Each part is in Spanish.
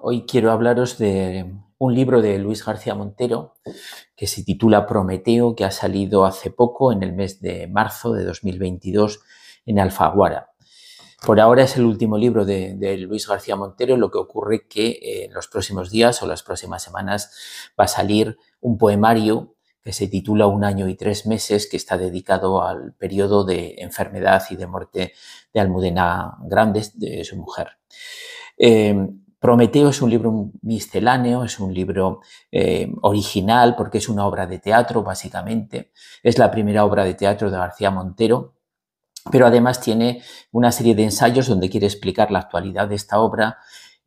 Hoy quiero hablaros de un libro de Luis García Montero que se titula Prometeo, que ha salido hace poco, en el mes de marzo de 2022, en Alfaguara. Por ahora es el último libro de, Luis García Montero, lo que ocurre que eh, en los próximos días o las próximas semanas va a salir un poemario se titula Un año y tres meses, que está dedicado al periodo de enfermedad y de muerte de Almudena Grandes, de su mujer. Eh, Prometeo es un libro misceláneo, es un libro eh, original porque es una obra de teatro, básicamente. Es la primera obra de teatro de García Montero, pero además tiene una serie de ensayos donde quiere explicar la actualidad de esta obra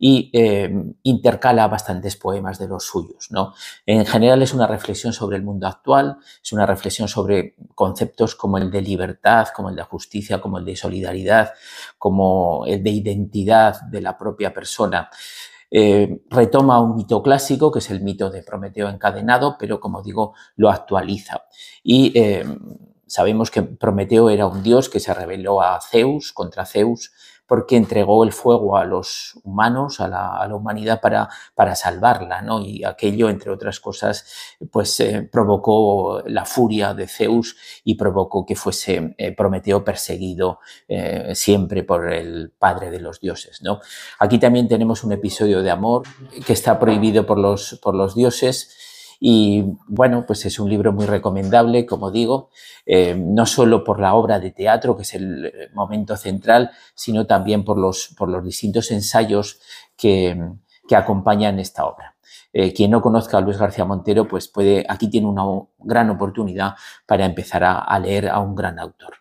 y em, intercala bastantes poemas de los suyos. ¿no? En general es una reflexión sobre el mundo actual, es una reflexión sobre conceptos como el de libertad, como el de justicia, como el de solidaridad, como el de identidad de la propia persona. Em, retoma un mito clásico, que es el mito de Prometeo encadenado, pero como digo, lo actualiza. Y em, sabemos que Prometeo era un dios que se rebeló a Zeus, contra Zeus, porque entregó el fuego a los humanos, a la, humanidad para, para salvarla, ¿no? Y aquello, entre otras cosas, pues eh, provocó la furia de Zeus y provocó que fuese eh, Prometeo perseguido eh, siempre por el padre de los dioses, ¿no? Aquí también tenemos un episodio de amor que está prohibido por los, por los dioses, y bueno, pues es un libro muy recomendable, como digo, eh, no solo por la obra de teatro, que es el eh, momento central, sino también por los, por los distintos ensayos que, acompañan esta obra. Eh, quien no conozca a Luis García Montero, pues puede, aquí tiene una gran oportunidad para empezar a leer a un gran autor.